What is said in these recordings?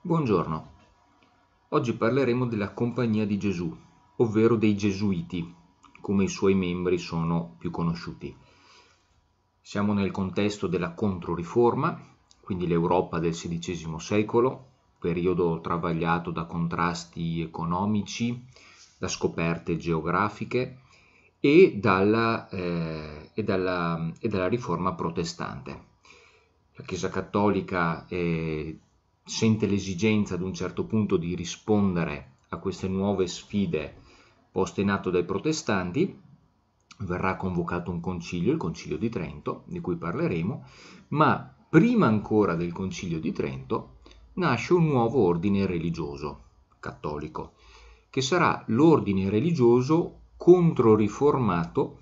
Buongiorno. Oggi parleremo della Compagnia di Gesù, ovvero dei Gesuiti, come i suoi membri sono più conosciuti. Siamo nel contesto della Controriforma, quindi l'Europa del XVI secolo, periodo travagliato da contrasti economici, da scoperte geografiche e dalla, eh, e dalla, e dalla riforma protestante. La Chiesa cattolica è. eh, sente l'esigenza ad un certo punto di rispondere a queste nuove sfide poste in atto dai protestanti, verrà convocato un concilio, il concilio di Trento, di cui parleremo, ma prima ancora del concilio di Trento nasce un nuovo ordine religioso cattolico, che sarà l'ordine religioso controriformato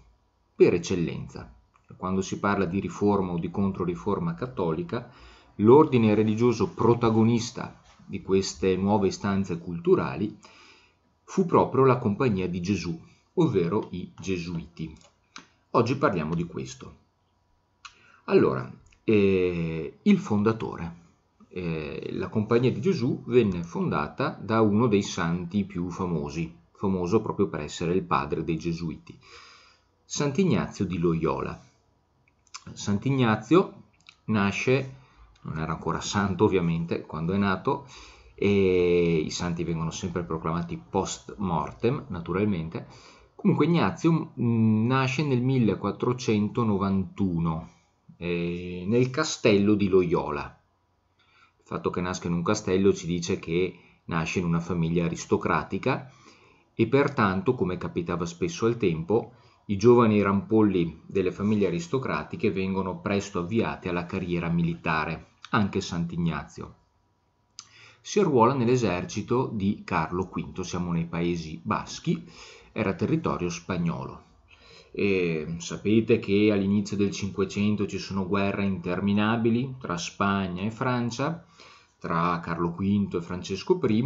per eccellenza. Quando si parla di riforma o di controriforma cattolica, l'ordine religioso protagonista di queste nuove istanze culturali fu proprio la Compagnia di Gesù, ovvero i Gesuiti. Oggi parliamo di questo. Allora, eh, il fondatore. Eh, la Compagnia di Gesù venne fondata da uno dei santi più famosi, famoso proprio per essere il padre dei Gesuiti, Sant'Ignazio di Loyola. Sant'Ignazio nasce non era ancora santo ovviamente quando è nato, e i santi vengono sempre proclamati post mortem naturalmente. Comunque Ignazio mm, nasce nel 1491 eh, nel castello di Loyola. Il fatto che nasca in un castello ci dice che nasce in una famiglia aristocratica e pertanto, come capitava spesso al tempo, i giovani rampolli delle famiglie aristocratiche vengono presto avviati alla carriera militare, anche Sant'Ignazio. Si arruola nell'esercito di Carlo V, siamo nei Paesi Baschi, era territorio spagnolo. E sapete che all'inizio del Cinquecento ci sono guerre interminabili tra Spagna e Francia, tra Carlo V e Francesco I.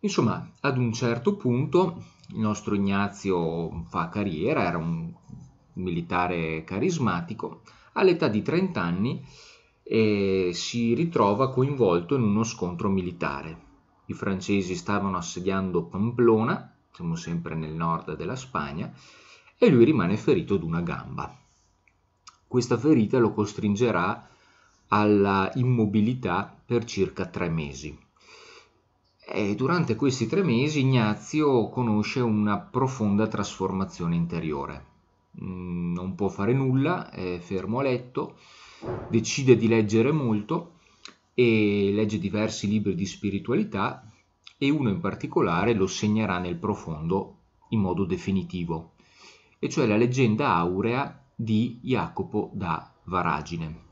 Insomma, ad un certo punto il nostro Ignazio fa carriera, era un militare carismatico, all'età di 30 anni e si ritrova coinvolto in uno scontro militare. I francesi stavano assediando Pamplona, siamo sempre nel nord della Spagna, e lui rimane ferito una gamba. Questa ferita lo costringerà alla immobilità per circa tre mesi. E durante questi tre mesi Ignazio conosce una profonda trasformazione interiore. Mm, non può fare nulla, è fermo a letto, decide di leggere molto e legge diversi libri di spiritualità e uno in particolare lo segnerà nel profondo in modo definitivo, e cioè la leggenda aurea di Jacopo da Varagine.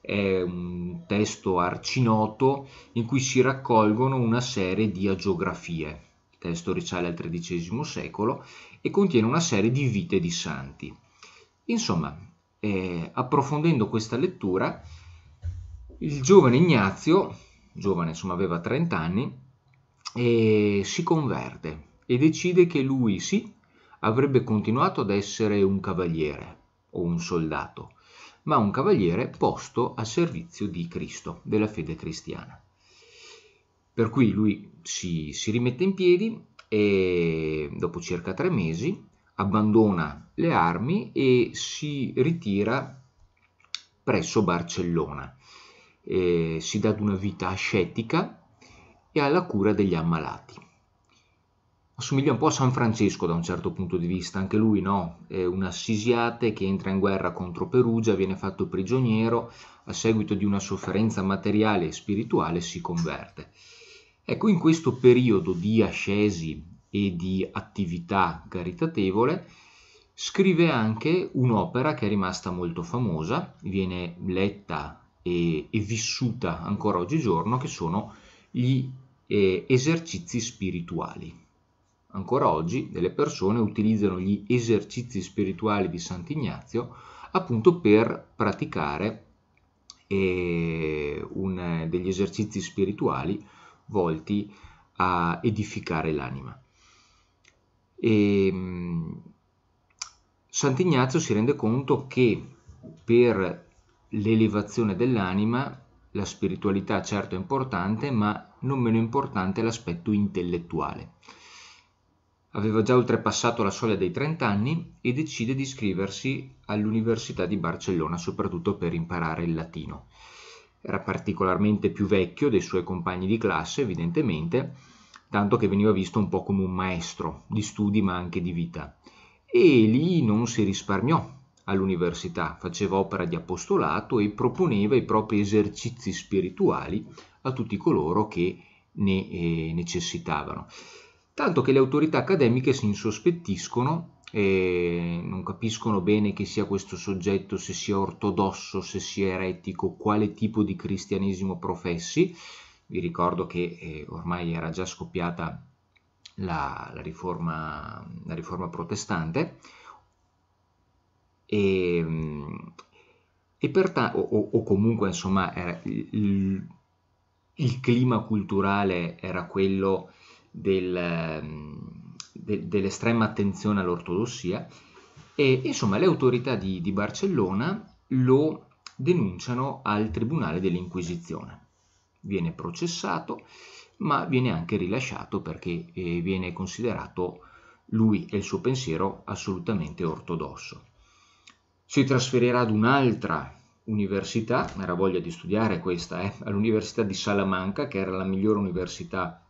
È un testo arcinoto in cui si raccolgono una serie di agiografie. Il testo risale al XIII secolo e contiene una serie di vite di santi. Insomma, eh, approfondendo questa lettura, il giovane Ignazio, giovane insomma aveva 30 anni, eh, si converte e decide che lui sì, avrebbe continuato ad essere un cavaliere o un soldato, ma un cavaliere posto a servizio di Cristo, della fede cristiana. Per cui lui si, si rimette in piedi e dopo circa tre mesi abbandona le armi e si ritira presso Barcellona. Eh, si dà ad una vita ascetica e alla cura degli ammalati. Assomiglia un po' a San Francesco da un certo punto di vista, anche lui no? È un assisiate che entra in guerra contro Perugia, viene fatto prigioniero, a seguito di una sofferenza materiale e spirituale si converte. Ecco, in questo periodo di ascesi e di attività caritatevole, scrive anche un'opera che è rimasta molto famosa, viene letta e, e vissuta ancora oggigiorno, che sono gli eh, esercizi spirituali. Ancora oggi delle persone utilizzano gli esercizi spirituali di Sant'Ignazio appunto per praticare eh, un, degli esercizi spirituali volti a edificare l'anima. E, ehm, Sant'Ignazio si rende conto che per l'elevazione dell'anima la spiritualità certo è importante, ma non meno importante è l'aspetto intellettuale. Aveva già oltrepassato la soglia dei 30 anni e decide di iscriversi all'Università di Barcellona, soprattutto per imparare il latino. Era particolarmente più vecchio dei suoi compagni di classe, evidentemente, tanto che veniva visto un po' come un maestro di studi ma anche di vita. E lì non si risparmiò all'università, faceva opera di apostolato e proponeva i propri esercizi spirituali a tutti coloro che ne eh, necessitavano. Tanto che le autorità accademiche si insospettiscono eh, non capiscono bene chi sia questo soggetto, se sia ortodosso, se sia eretico, quale tipo di cristianesimo professi vi ricordo che eh, ormai era già scoppiata la, la, riforma, la riforma, protestante e, e pertanto, o, o, comunque insomma era, il, il, clima culturale era quello del, de, dell'estrema attenzione all'ortodossia e insomma le autorità di, di Barcellona lo denunciano al Tribunale dell'Inquisizione viene processato, ma viene anche rilasciato perché eh, viene considerato lui e il suo pensiero assolutamente ortodosso. Si trasferirà ad un'altra università, era voglia di studiare questa, eh, all'Università di Salamanca, che era la migliore università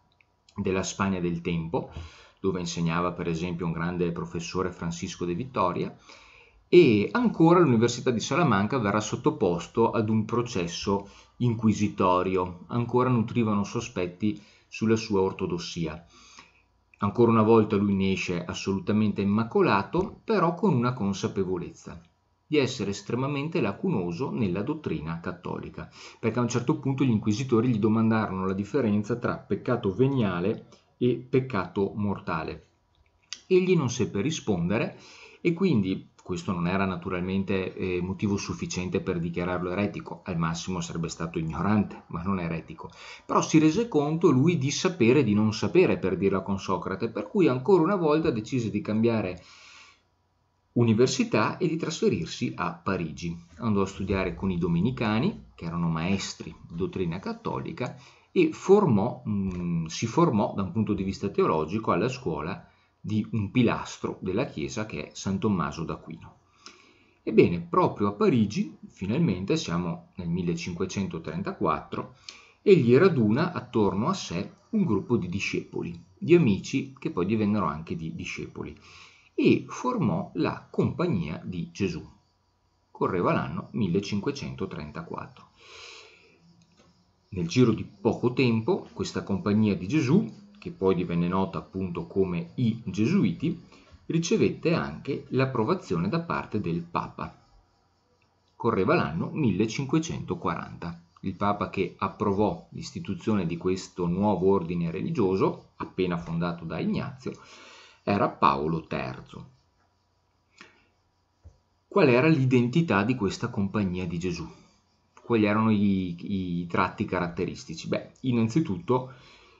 della Spagna del tempo, dove insegnava per esempio un grande professore Francisco de Vittoria, e ancora l'Università di Salamanca verrà sottoposto ad un processo inquisitorio, ancora nutrivano sospetti sulla sua ortodossia. Ancora una volta lui ne esce assolutamente immacolato, però con una consapevolezza di essere estremamente lacunoso nella dottrina cattolica, perché a un certo punto gli inquisitori gli domandarono la differenza tra peccato veniale e peccato mortale. Egli non seppe rispondere e quindi questo non era naturalmente eh, motivo sufficiente per dichiararlo eretico, al massimo sarebbe stato ignorante, ma non eretico. Però si rese conto lui di sapere e di non sapere, per dirla con Socrate, per cui ancora una volta decise di cambiare università e di trasferirsi a Parigi. Andò a studiare con i domenicani, che erano maestri di dottrina cattolica, e formò, mh, mm, si formò da un punto di vista teologico alla scuola di un pilastro della chiesa che è San Tommaso d'Aquino. Ebbene, proprio a Parigi, finalmente siamo nel 1534, egli raduna attorno a sé un gruppo di discepoli, di amici che poi divennero anche di discepoli, e formò la Compagnia di Gesù. Correva l'anno 1534. Nel giro di poco tempo questa Compagnia di Gesù che poi divenne nota appunto come i Gesuiti, ricevette anche l'approvazione da parte del Papa. Correva l'anno 1540. Il Papa che approvò l'istituzione di questo nuovo ordine religioso, appena fondato da Ignazio, era Paolo III. Qual era l'identità di questa compagnia di Gesù? Quali erano i, i tratti caratteristici? Beh, innanzitutto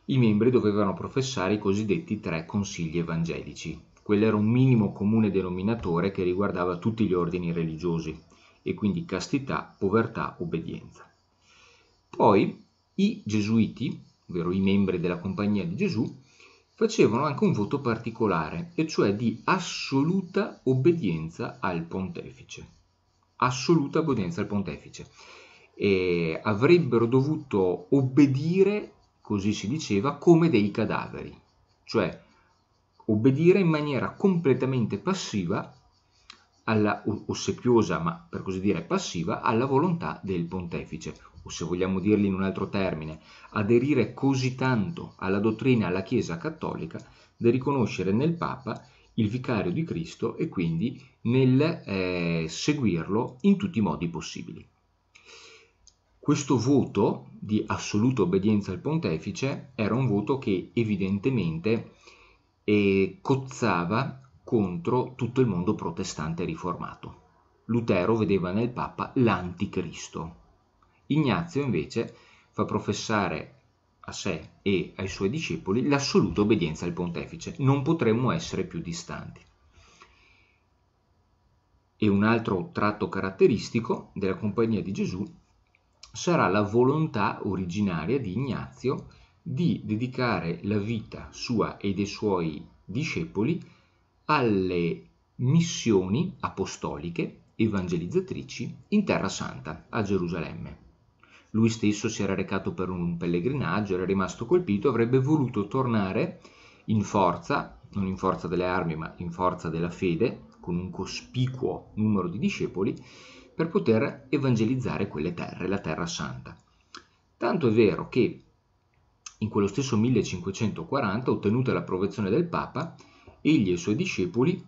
i membri dovevano professare i cosiddetti tre consigli evangelici. Quello era un minimo comune denominatore che riguardava tutti gli ordini religiosi, e quindi castità, povertà, obbedienza. Poi i gesuiti, ovvero i membri della Compagnia di Gesù, facevano anche un voto particolare, e cioè di assoluta obbedienza al pontefice. Assoluta obbedienza al pontefice. E avrebbero dovuto obbedire così si diceva, come dei cadaveri, cioè obbedire in maniera completamente passiva alla ossepiosa, ma per così dire passiva, alla volontà del pontefice, o se vogliamo dirli in un altro termine, aderire così tanto alla dottrina alla Chiesa cattolica da riconoscere nel Papa il vicario di Cristo e quindi nel eh, seguirlo in tutti i modi possibili. Questo voto di assoluta obbedienza al pontefice era un voto che evidentemente eh, cozzava contro tutto il mondo protestante riformato. Lutero vedeva nel Papa l'anticristo. Ignazio invece fa professare a sé e ai suoi discepoli l'assoluta obbedienza al pontefice. Non potremmo essere più distanti. E un altro tratto caratteristico della compagnia di Gesù sarà la volontà originaria di Ignazio di dedicare la vita sua e dei suoi discepoli alle missioni apostoliche evangelizzatrici in Terra Santa, a Gerusalemme. Lui stesso si era recato per un pellegrinaggio, era rimasto colpito, avrebbe voluto tornare in forza, non in forza delle armi, ma in forza della fede, con un cospicuo numero di discepoli, per poter evangelizzare quelle terre, la Terra Santa. Tanto è vero che in quello stesso 1540, ottenuta l'approvazione del Papa, egli e i suoi discepoli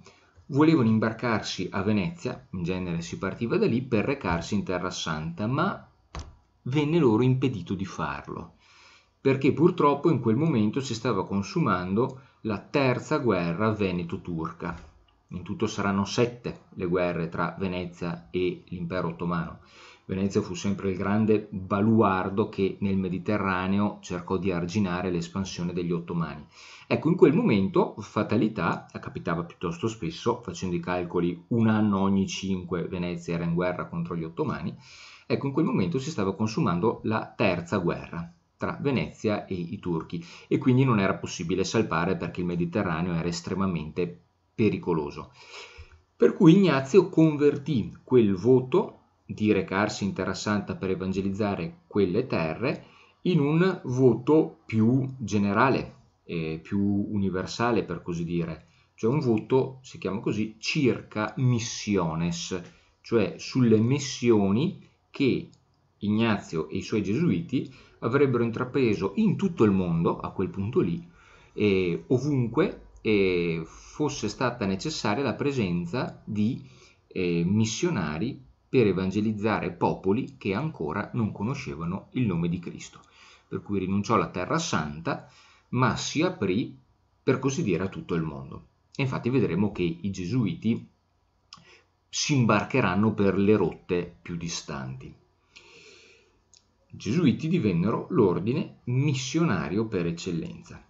volevano imbarcarsi a Venezia, in genere si partiva da lì, per recarsi in Terra Santa, ma venne loro impedito di farlo, perché purtroppo in quel momento si stava consumando la terza guerra veneto-turca, in tutto saranno sette le guerre tra Venezia e l'impero ottomano. Venezia fu sempre il grande baluardo che nel Mediterraneo cercò di arginare l'espansione degli ottomani. Ecco, in quel momento, fatalità, capitava piuttosto spesso, facendo i calcoli un anno ogni cinque Venezia era in guerra contro gli ottomani, ecco, in quel momento si stava consumando la terza guerra tra Venezia e i turchi e quindi non era possibile salpare perché il Mediterraneo era estremamente pericoloso. Per cui Ignazio convertì quel voto di recarsi in Terra Santa per evangelizzare quelle terre in un voto più generale, eh, più universale per così dire, cioè un voto, si chiama così, circa missiones, cioè sulle missioni che Ignazio e i suoi gesuiti avrebbero intrapreso in tutto il mondo a quel punto lì, e ovunque eh, fosse stata necessaria la presenza di eh, missionari per evangelizzare popoli che ancora non conoscevano il nome di Cristo. Per cui rinunciò alla Terra Santa, ma si aprì per così dire a tutto il mondo. E infatti vedremo che i gesuiti si imbarcheranno per le rotte più distanti. I gesuiti divennero l'ordine missionario per eccellenza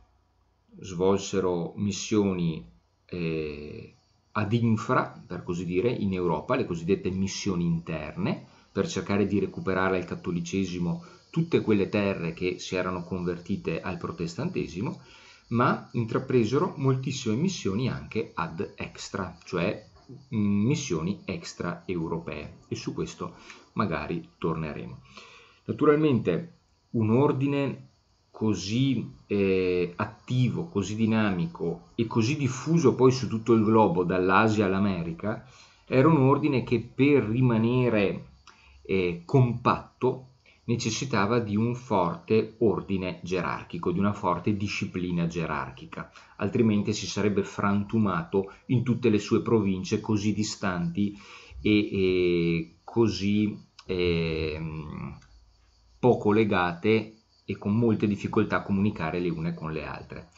svolsero missioni eh, ad infra, per così dire, in Europa, le cosiddette missioni interne, per cercare di recuperare al cattolicesimo tutte quelle terre che si erano convertite al protestantesimo, ma intrapresero moltissime missioni anche ad extra, cioè mm, missioni extraeuropee e su questo magari torneremo. Naturalmente un ordine così eh, attivo, così dinamico e così diffuso poi su tutto il globo, dall'Asia all'America, era un ordine che per rimanere eh, compatto necessitava di un forte ordine gerarchico, di una forte disciplina gerarchica, altrimenti si sarebbe frantumato in tutte le sue province così distanti e, e così eh, poco legate e con molte difficoltà a comunicare le une con le altre.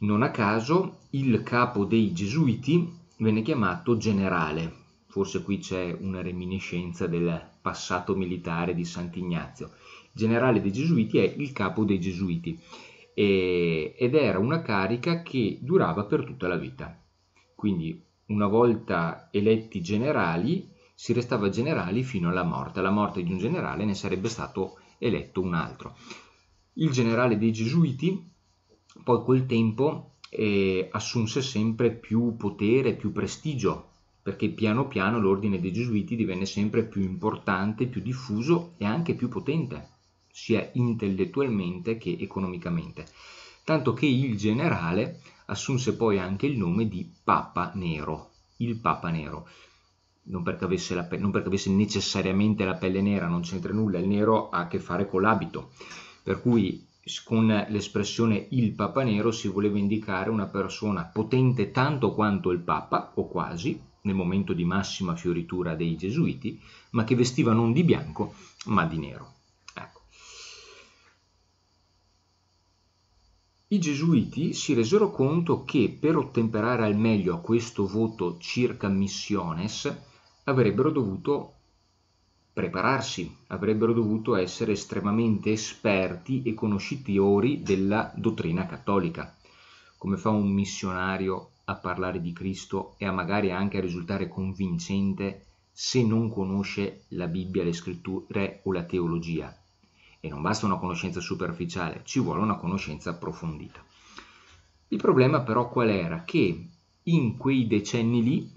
Non a caso il capo dei gesuiti venne chiamato generale, forse qui c'è una reminiscenza del passato militare di Sant'Ignazio. Generale dei gesuiti è il capo dei gesuiti e, ed era una carica che durava per tutta la vita. Quindi una volta eletti generali si restava generali fino alla morte. La morte di un generale ne sarebbe stato eletto un altro. Il generale dei Gesuiti poi col tempo eh, assunse sempre più potere, più prestigio, perché piano piano l'ordine dei Gesuiti divenne sempre più importante, più diffuso e anche più potente, sia intellettualmente che economicamente. Tanto che il generale assunse poi anche il nome di Papa Nero, il Papa Nero non perché, pe- non perché, avesse necessariamente la pelle nera, non c'entra nulla, il nero ha a che fare con l'abito, per cui con l'espressione il Papa Nero si voleva indicare una persona potente tanto quanto il Papa, o quasi, nel momento di massima fioritura dei gesuiti, ma che vestiva non di bianco, ma di nero. Ecco. I gesuiti si resero conto che per ottemperare al meglio a questo voto circa missiones, avrebbero dovuto prepararsi, avrebbero dovuto essere estremamente esperti e conoscitori della dottrina cattolica. Come fa un missionario a parlare di Cristo e a magari anche a risultare convincente se non conosce la Bibbia, le scritture o la teologia? E non basta una conoscenza superficiale, ci vuole una conoscenza approfondita. Il problema però qual era? Che in quei decenni lì,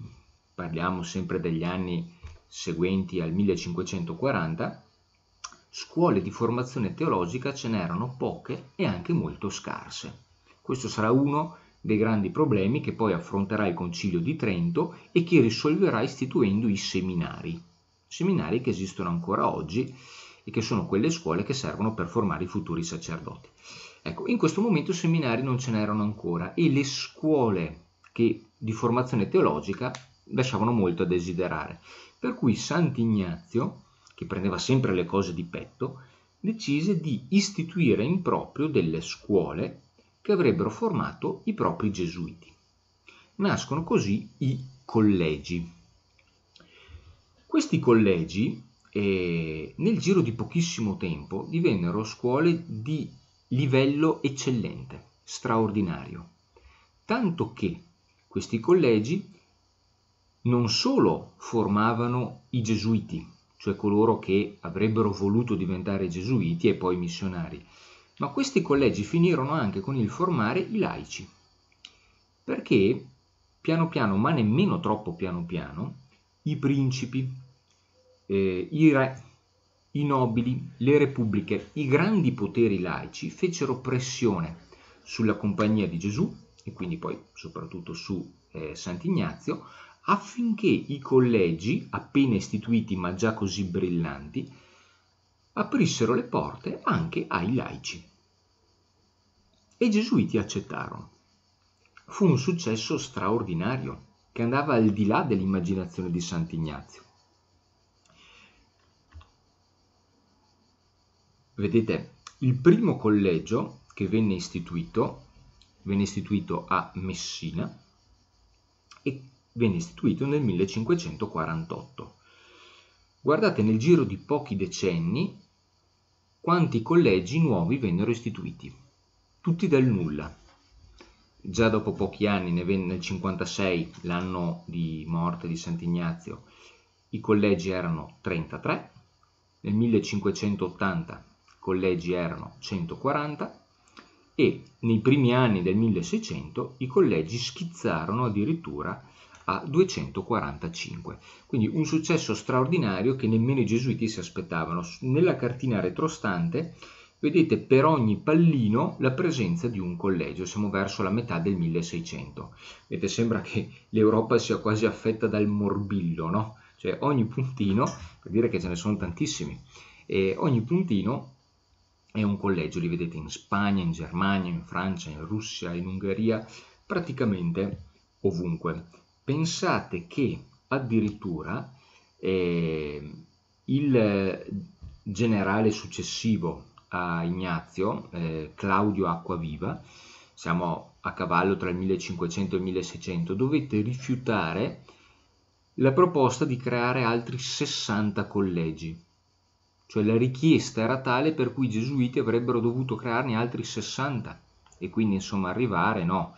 parliamo sempre degli anni seguenti al 1540, scuole di formazione teologica ce n'erano poche e anche molto scarse. Questo sarà uno dei grandi problemi che poi affronterà il Concilio di Trento e che risolverà istituendo i seminari, seminari che esistono ancora oggi e che sono quelle scuole che servono per formare i futuri sacerdoti. Ecco, in questo momento seminari non ce n'erano ancora e le scuole che, di formazione teologica lasciavano molto a desiderare. Per cui Sant'Ignazio, che prendeva sempre le cose di petto, decise di istituire in proprio delle scuole che avrebbero formato i propri gesuiti. Nascono così i collegi. Questi collegi eh, nel giro di pochissimo tempo divennero scuole di livello eccellente, straordinario, tanto che questi collegi non solo formavano i gesuiti, cioè coloro che avrebbero voluto diventare gesuiti e poi missionari, ma questi collegi finirono anche con il formare i laici, perché piano piano, ma nemmeno troppo piano piano, i principi, eh, i re, i nobili, le repubbliche, i grandi poteri laici fecero pressione sulla compagnia di Gesù e quindi poi soprattutto su eh, Sant'Ignazio affinché i collegi, appena istituiti ma già così brillanti, aprissero le porte anche ai laici. E i gesuiti accettarono. Fu un successo straordinario che andava al di là dell'immaginazione di Sant'Ignazio. Vedete, il primo collegio che venne istituito, venne istituito a Messina e venne istituito nel 1548. Guardate nel giro di pochi decenni quanti collegi nuovi vennero istituiti, tutti dal nulla. Già dopo pochi anni, nel 1956, l'anno di morte di Sant'Ignazio, i collegi erano 33, nel 1580 i collegi erano 140 e nei primi anni del 1600 i collegi schizzarono addirittura a 245. Quindi un successo straordinario che nemmeno i gesuiti si aspettavano. Nella cartina retrostante vedete per ogni pallino la presenza di un collegio, siamo verso la metà del 1600. Vedete, sembra che l'Europa sia quasi affetta dal morbillo, no? Cioè ogni puntino, per dire che ce ne sono tantissimi, e ogni puntino è un collegio, li vedete in Spagna, in Germania, in Francia, in Russia, in Ungheria, praticamente ovunque pensate che addirittura eh, il generale successivo a Ignazio, eh, Claudio Acquaviva, siamo a cavallo tra il 1500 e il 1600, dovette rifiutare la proposta di creare altri 60 collegi. Cioè la richiesta era tale per cui i gesuiti avrebbero dovuto crearne altri 60 e quindi insomma arrivare no,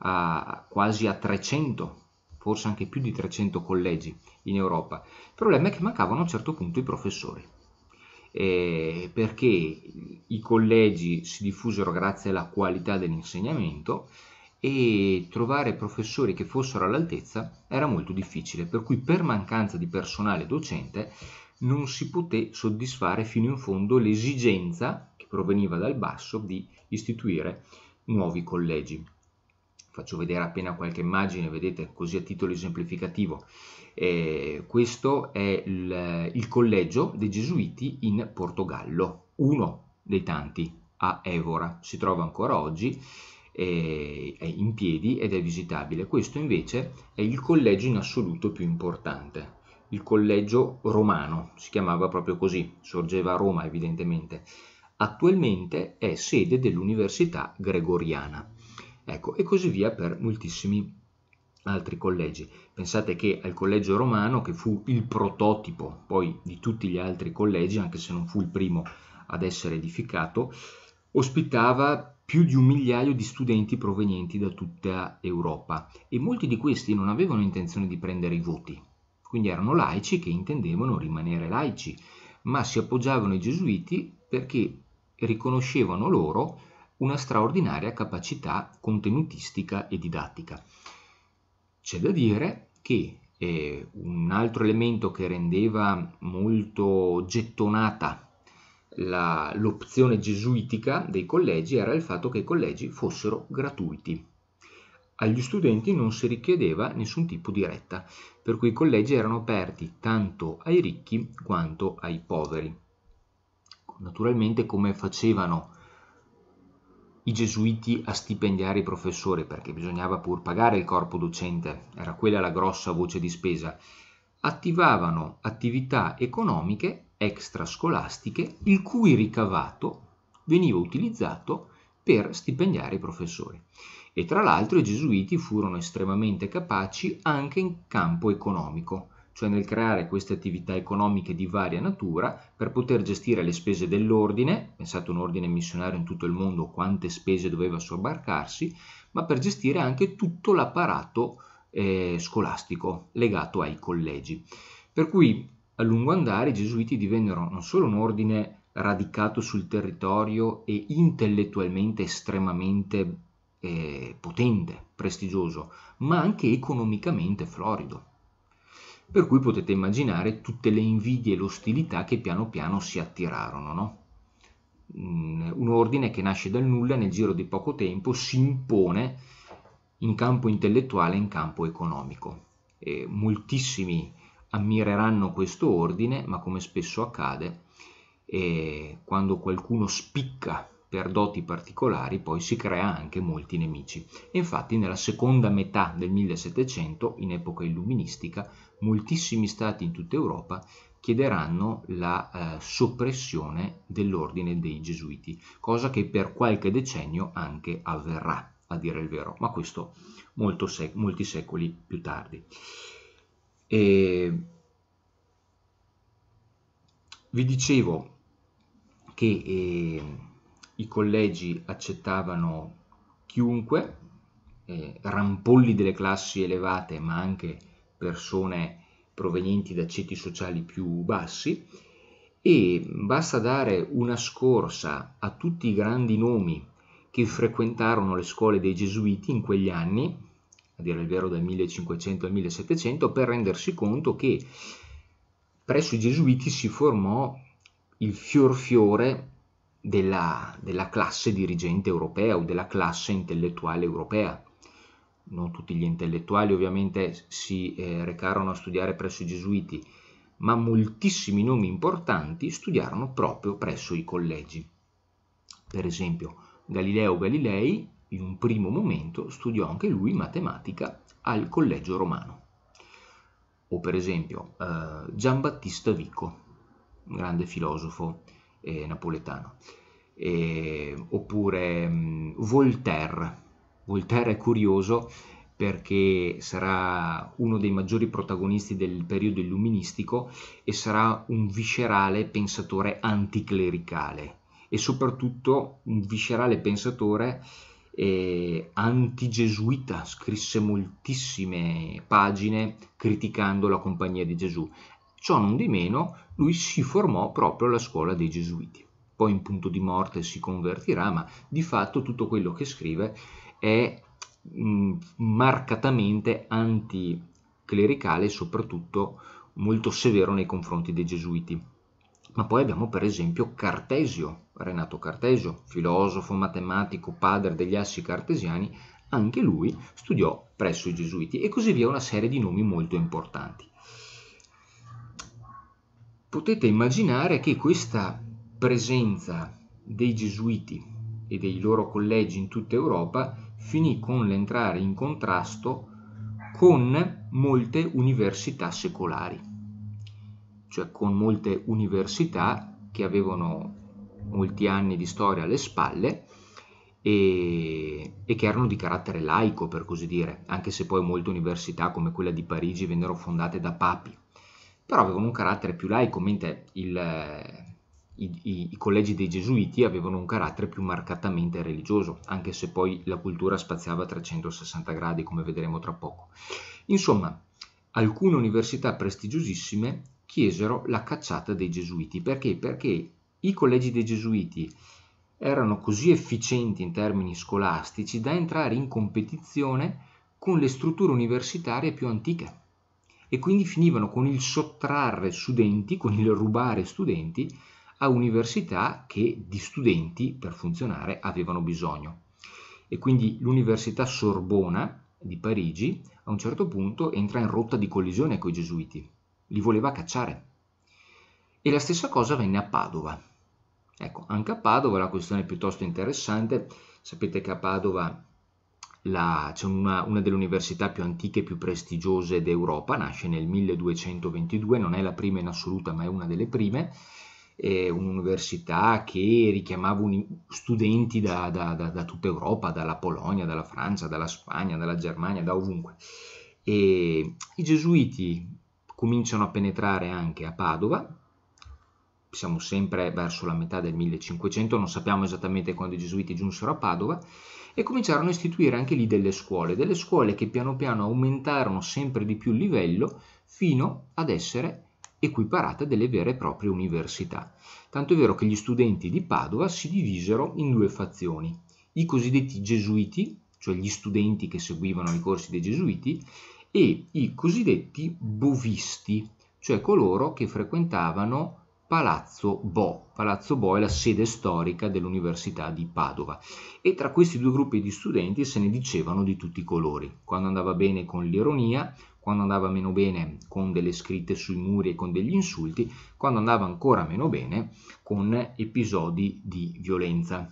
a, quasi a 300 forse anche più di 300 collegi in Europa. Il problema è che mancavano a un certo punto i professori. Eh, perché i collegi si diffusero grazie alla qualità dell'insegnamento e trovare professori che fossero all'altezza era molto difficile, per cui per mancanza di personale docente non si poté soddisfare fino in fondo l'esigenza che proveniva dal basso di istituire nuovi collegi faccio vedere appena qualche immagine, vedete così a titolo esemplificativo. Eh, questo è il, il, collegio dei Gesuiti in Portogallo, uno dei tanti a Evora, si trova ancora oggi, eh, è in piedi ed è visitabile. Questo invece è il collegio in assoluto più importante, il collegio romano, si chiamava proprio così, sorgeva a Roma evidentemente. Attualmente è sede dell'Università Gregoriana. Ecco, e così via per moltissimi altri collegi. Pensate che al Collegio Romano, che fu il prototipo poi di tutti gli altri collegi, anche se non fu il primo ad essere edificato, ospitava più di un migliaio di studenti provenienti da tutta Europa e molti di questi non avevano intenzione di prendere i voti, quindi erano laici che intendevano rimanere laici, ma si appoggiavano ai gesuiti perché riconoscevano loro una straordinaria capacità contenutistica e didattica. C'è da dire che eh, un altro elemento che rendeva molto gettonata la, l'opzione gesuitica dei collegi era il fatto che i collegi fossero gratuiti. Agli studenti non si richiedeva nessun tipo di retta, per cui i collegi erano aperti tanto ai ricchi quanto ai poveri. Naturalmente come facevano i gesuiti a stipendiare i professori perché bisognava pur pagare il corpo docente, era quella la grossa voce di spesa, attivavano attività economiche extrascolastiche il cui ricavato veniva utilizzato per stipendiare i professori. E tra l'altro i gesuiti furono estremamente capaci anche in campo economico, cioè nel creare queste attività economiche di varia natura per poter gestire le spese dell'ordine, pensate un ordine missionario in tutto il mondo quante spese doveva sobbarcarsi, ma per gestire anche tutto l'apparato eh, scolastico legato ai collegi. Per cui a lungo andare i gesuiti divennero non solo un ordine radicato sul territorio e intellettualmente estremamente eh, potente, prestigioso, ma anche economicamente florido. Per cui potete immaginare tutte le invidie e l'ostilità che piano piano si attirarono. No? Mm, un ordine che nasce dal nulla nel giro di poco tempo si impone in campo intellettuale e in campo economico. E moltissimi ammireranno questo ordine, ma come spesso accade, eh, quando qualcuno spicca per doti particolari poi si crea anche molti nemici. infatti nella seconda metà del 1700, in epoca illuministica, moltissimi stati in tutta Europa chiederanno la eh, soppressione dell'ordine dei gesuiti, cosa che per qualche decennio anche avverrà, a dire il vero, ma questo sec molti secoli più tardi. E... Vi dicevo che... Eh, i collegi accettavano chiunque, eh, rampolli delle classi elevate, ma anche persone provenienti da ceti sociali più bassi, e basta dare una scorsa a tutti i grandi nomi che frequentarono le scuole dei gesuiti in quegli anni, a dire il vero dal 1500 al 1700, per rendersi conto che presso i gesuiti si formò il fior fiore della, della classe dirigente europea o della classe intellettuale europea. Non tutti gli intellettuali ovviamente si eh, recarono a studiare presso i gesuiti, ma moltissimi nomi importanti studiarono proprio presso i collegi. Per esempio, Galileo Galilei in un primo momento studiò anche lui matematica al Collegio Romano. O per esempio eh, Giambattista Vico, un grande filosofo eh, napoletano. Eh, oppure mh, mm, Voltaire. Voltaire è curioso perché sarà uno dei maggiori protagonisti del periodo illuministico e sarà un viscerale pensatore anticlericale e soprattutto un viscerale pensatore eh, antigesuita, scrisse moltissime pagine criticando la compagnia di Gesù. Ciò non di meno, lui si formò proprio alla scuola dei Gesuiti. Poi in punto di morte si convertirà, ma di fatto tutto quello che scrive è mm, marcatamente anticlericale e soprattutto molto severo nei confronti dei Gesuiti. Ma poi abbiamo per esempio Cartesio, Renato Cartesio, filosofo, matematico, padre degli assi cartesiani, anche lui studiò presso i Gesuiti e così via una serie di nomi molto importanti potete immaginare che questa presenza dei gesuiti e dei loro collegi in tutta Europa finì con l'entrare in contrasto con molte università secolari, cioè con molte università che avevano molti anni di storia alle spalle e, e, che erano di carattere laico, per così dire, anche se poi molte università come quella di Parigi vennero fondate da papi però avevano un carattere più laico, mentre il, eh, i, i, i, collegi dei gesuiti avevano un carattere più marcatamente religioso, anche se poi la cultura spaziava a 360 gradi, come vedremo tra poco. Insomma, alcune università prestigiosissime chiesero la cacciata dei gesuiti. Perché? Perché i collegi dei gesuiti erano così efficienti in termini scolastici da entrare in competizione con le strutture universitarie più antiche e quindi finivano con il sottrarre studenti, con il rubare studenti a università che di studenti per funzionare avevano bisogno. E quindi l'Università Sorbona di Parigi a un certo punto entra in rotta di collisione con i gesuiti, li voleva cacciare. E la stessa cosa avvenne a Padova. Ecco, anche a Padova la questione è piuttosto interessante, sapete che a Padova la, cioè una, una, delle università più antiche e più prestigiose d'Europa, nasce nel 1222, non è la prima in assoluta ma è una delle prime, è un'università che richiamava un, studenti da, da, da, da, tutta Europa, dalla Polonia, dalla Francia, dalla Spagna, dalla Germania, da ovunque. E I gesuiti cominciano a penetrare anche a Padova, siamo sempre verso la metà del 1500, non sappiamo esattamente quando i gesuiti giunsero a Padova, e cominciarono a istituire anche lì delle scuole, delle scuole che piano piano aumentarono sempre di più il livello fino ad essere equiparate a delle vere e proprie università. Tanto è vero che gli studenti di Padova si divisero in due fazioni, i cosiddetti gesuiti, cioè gli studenti che seguivano i corsi dei gesuiti, e i cosiddetti bovisti, cioè coloro che frequentavano Palazzo Bo. Palazzo Bo è la sede storica dell'Università di Padova e tra questi due gruppi di studenti se ne dicevano di tutti i colori, quando andava bene con l'ironia, quando andava meno bene con delle scritte sui muri e con degli insulti, quando andava ancora meno bene con episodi di violenza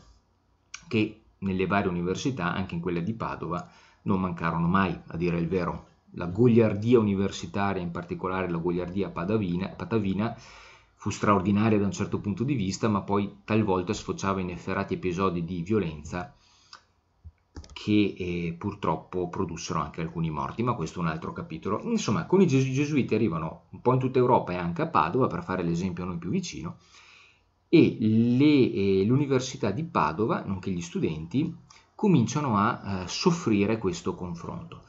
che nelle varie università, anche in quella di Padova, non mancarono mai, a dire il vero. La gogliardia universitaria, in particolare la gogliardia patavina, patavina Fu straordinaria da un certo punto di vista, ma poi talvolta sfociava in efferati episodi di violenza che eh, purtroppo produssero anche alcuni morti, ma questo è un altro capitolo. Insomma, con i gesu- gesuiti arrivano un po' in tutta Europa e anche a Padova, per fare l'esempio a noi più vicino, e le, eh, l'Università di Padova, nonché gli studenti, cominciano a eh, soffrire questo confronto.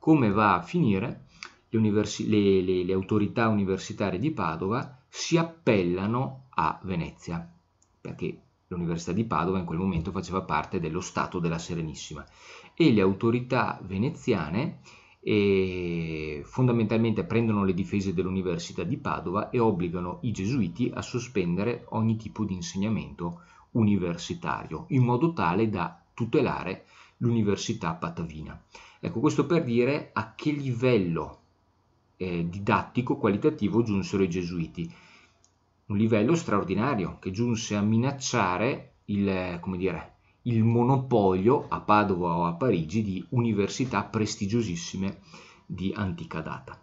Come va a finire? Le, universi- le, le autorità universitarie di Padova si appellano a Venezia, perché l'Università di Padova in quel momento faceva parte dello Stato della Serenissima e le autorità veneziane eh, fondamentalmente prendono le difese dell'Università di Padova e obbligano i gesuiti a sospendere ogni tipo di insegnamento universitario in modo tale da tutelare l'Università Patavina. Ecco, questo per dire a che livello eh, didattico qualitativo giunsero i gesuiti. Un livello straordinario che giunse a minacciare il, come dire, il monopolio a Padova o a Parigi di università prestigiosissime di antica data.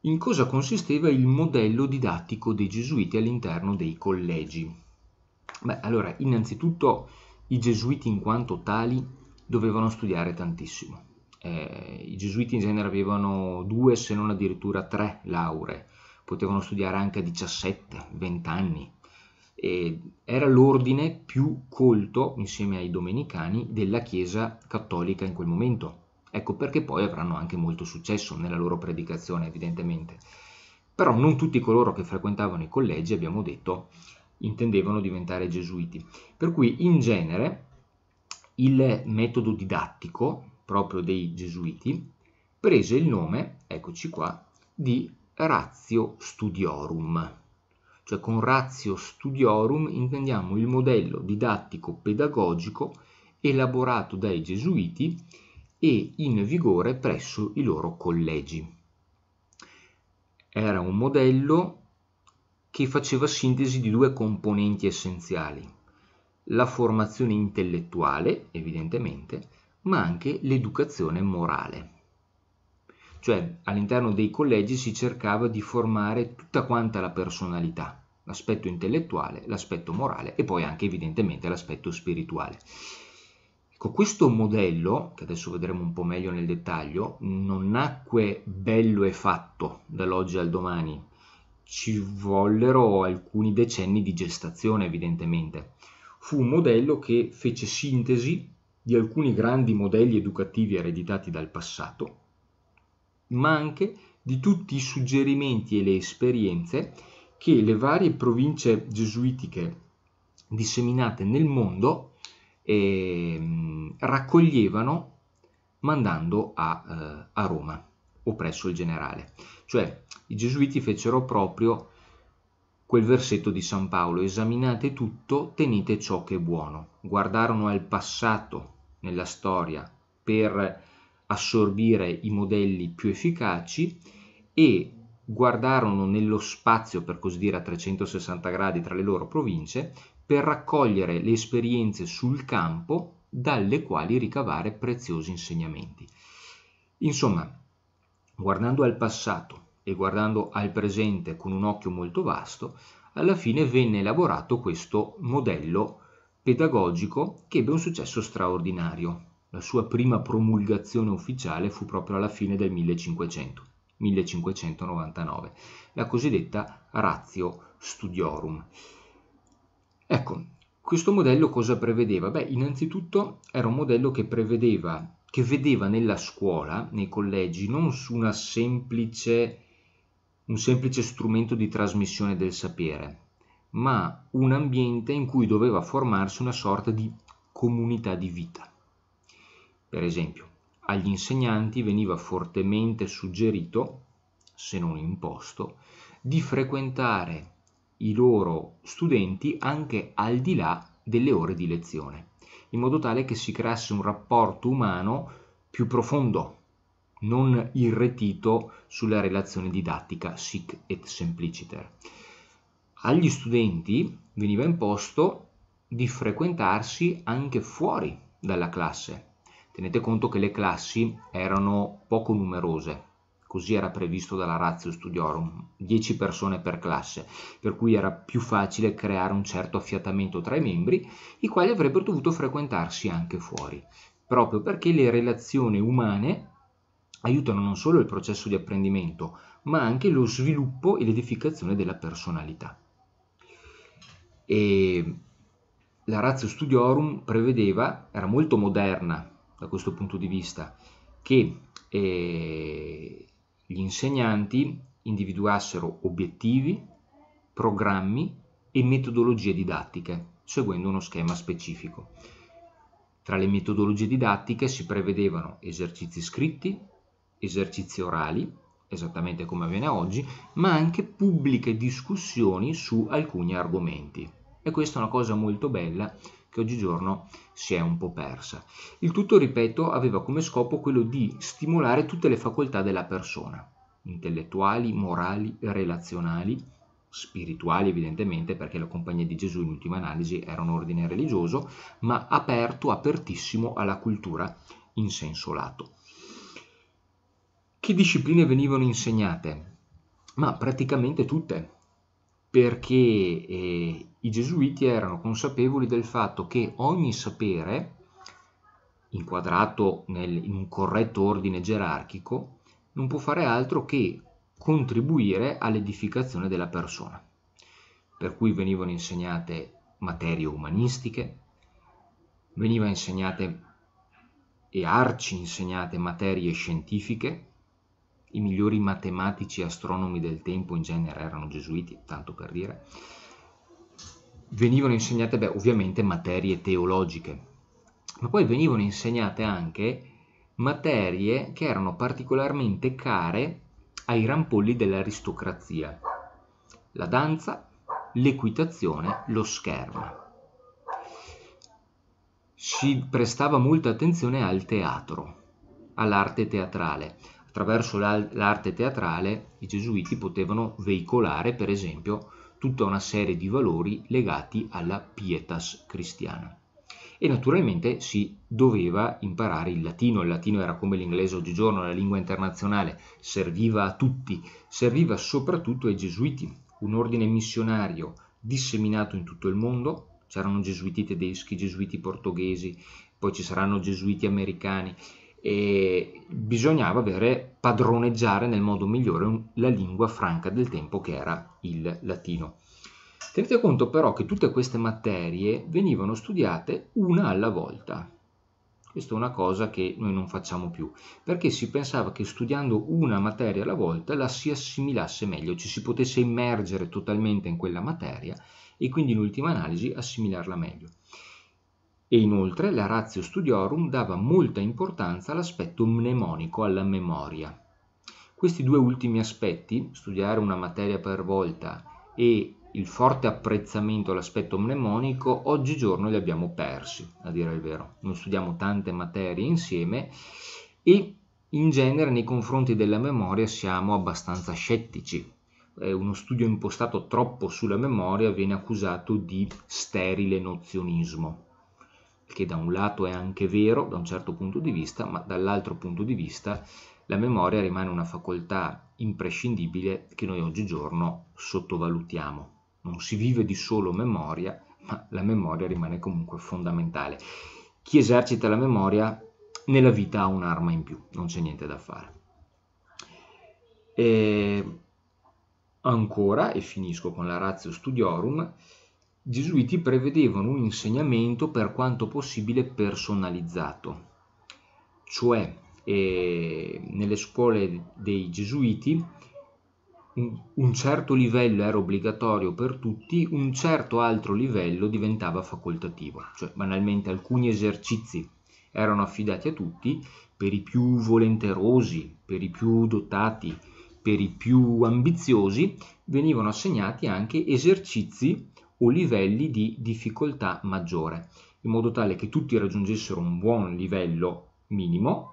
In cosa consisteva il modello didattico dei gesuiti all'interno dei collegi? Beh, allora, innanzitutto i gesuiti in quanto tali dovevano studiare tantissimo eh, i gesuiti in genere avevano due se non addirittura tre lauree, potevano studiare anche a 17, 20 anni. E era l'ordine più colto, insieme ai domenicani, della Chiesa cattolica in quel momento. Ecco perché poi avranno anche molto successo nella loro predicazione, evidentemente. Però non tutti coloro che frequentavano i collegi, abbiamo detto, intendevano diventare gesuiti. Per cui in genere il metodo didattico proprio dei Gesuiti, prese il nome, eccoci qua, di Ratio Studiorum. Cioè con Ratio Studiorum intendiamo il modello didattico-pedagogico elaborato dai Gesuiti e in vigore presso i loro collegi. Era un modello che faceva sintesi di due componenti essenziali, la formazione intellettuale, evidentemente, ma anche l'educazione morale. Cioè all'interno dei collegi si cercava di formare tutta quanta la personalità, l'aspetto intellettuale, l'aspetto morale e poi anche evidentemente l'aspetto spirituale. Ecco, questo modello, che adesso vedremo un po' meglio nel dettaglio, non nacque bello e fatto dall'oggi al domani, ci vollero alcuni decenni di gestazione evidentemente. Fu un modello che fece sintesi di alcuni grandi modelli educativi ereditati dal passato, ma anche di tutti i suggerimenti e le esperienze che le varie province gesuitiche disseminate nel mondo eh, raccoglievano mandando a, eh, a, Roma o presso il generale. Cioè i gesuiti fecero proprio quel versetto di San Paolo, esaminate tutto, tenete ciò che è buono. Guardarono al passato nella storia per assorbire i modelli più efficaci e guardarono nello spazio, per così dire, a 360 gradi tra le loro province per raccogliere le esperienze sul campo dalle quali ricavare preziosi insegnamenti. Insomma, guardando al passato e guardando al presente con un occhio molto vasto, alla fine venne elaborato questo modello pedagogico che ebbe un successo straordinario. La sua prima promulgazione ufficiale fu proprio alla fine del 1500, 1599, la cosiddetta Ratio Studiorum. Ecco, questo modello cosa prevedeva? Beh, innanzitutto era un modello che prevedeva, che vedeva nella scuola, nei collegi, non semplice, un semplice strumento di trasmissione del sapere, ma un ambiente in cui doveva formarsi una sorta di comunità di vita. Per esempio, agli insegnanti veniva fortemente suggerito, se non imposto, di frequentare i loro studenti anche al di là delle ore di lezione, in modo tale che si creasse un rapporto umano più profondo, non irretito sulla relazione didattica sic et sempliciter. Agli studenti veniva imposto di frequentarsi anche fuori dalla classe. Tenete conto che le classi erano poco numerose, così era previsto dalla Ratio Studiorum, 10 persone per classe, per cui era più facile creare un certo affiatamento tra i membri, i quali avrebbero dovuto frequentarsi anche fuori, proprio perché le relazioni umane aiutano non solo il processo di apprendimento, ma anche lo sviluppo e l'edificazione della personalità e la Ratio Studiorum prevedeva, era molto moderna da questo punto di vista, che eh, gli insegnanti individuassero obiettivi, programmi e metodologie didattiche, seguendo uno schema specifico. Tra le metodologie didattiche si prevedevano esercizi scritti, esercizi orali, esattamente come avviene oggi, ma anche pubbliche discussioni su alcuni argomenti. E questa è una cosa molto bella che oggigiorno si è un po' persa. Il tutto, ripeto, aveva come scopo quello di stimolare tutte le facoltà della persona, intellettuali, morali, relazionali, spirituali evidentemente, perché la compagnia di Gesù in ultima analisi era un ordine religioso, ma aperto, apertissimo alla cultura in senso lato. Che discipline venivano insegnate? Ma praticamente tutte, perché eh, i gesuiti erano consapevoli del fatto che ogni sapere, inquadrato nel, in un corretto ordine gerarchico, non può fare altro che contribuire all'edificazione della persona. Per cui venivano insegnate materie umanistiche, venivano insegnate e arci insegnate materie scientifiche, i migliori matematici e astronomi del tempo in genere erano gesuiti, tanto per dire, venivano insegnate beh, ovviamente materie teologiche, ma poi venivano insegnate anche materie che erano particolarmente care ai rampolli dell'aristocrazia, la danza, l'equitazione, lo scherma. Si prestava molta attenzione al teatro, all'arte teatrale attraverso l'arte teatrale i gesuiti potevano veicolare, per esempio, tutta una serie di valori legati alla pietas cristiana. E naturalmente si doveva imparare il latino, il latino era come l'inglese oggigiorno, la lingua internazionale, serviva a tutti, serviva soprattutto ai gesuiti, un ordine missionario disseminato in tutto il mondo, c'erano gesuiti tedeschi, gesuiti portoghesi, poi ci saranno gesuiti americani e bisognava avere, padroneggiare nel modo migliore la lingua franca del tempo che era il latino. Tenete conto però che tutte queste materie venivano studiate una alla volta. Questa è una cosa che noi non facciamo più, perché si pensava che studiando una materia alla volta la si assimilasse meglio, ci si potesse immergere totalmente in quella materia e quindi in ultima analisi assimilarla meglio. E inoltre la Ratio Studiorum dava molta importanza all'aspetto mnemonico, alla memoria. Questi due ultimi aspetti, studiare una materia per volta e il forte apprezzamento all'aspetto mnemonico, oggigiorno li abbiamo persi, a dire il vero. Non studiamo tante materie insieme e in genere nei confronti della memoria siamo abbastanza scettici. Eh, uno studio impostato troppo sulla memoria viene accusato di sterile nozionismo che da un lato è anche vero da un certo punto di vista, ma dall'altro punto di vista la memoria rimane una facoltà imprescindibile che noi oggigiorno sottovalutiamo. Non si vive di solo memoria, ma la memoria rimane comunque fondamentale. Chi esercita la memoria nella vita ha un'arma in più, non c'è niente da fare. E ancora, e finisco con la ratio studiorum, gesuiti prevedevano un insegnamento per quanto possibile personalizzato, cioè eh, nelle scuole dei gesuiti un, un certo livello era obbligatorio per tutti, un certo altro livello diventava facoltativo, cioè banalmente alcuni esercizi erano affidati a tutti per i più volenterosi, per i più dotati, per i più ambiziosi venivano assegnati anche esercizi o livelli di difficoltà maggiore, in modo tale che tutti raggiungessero un buon livello minimo,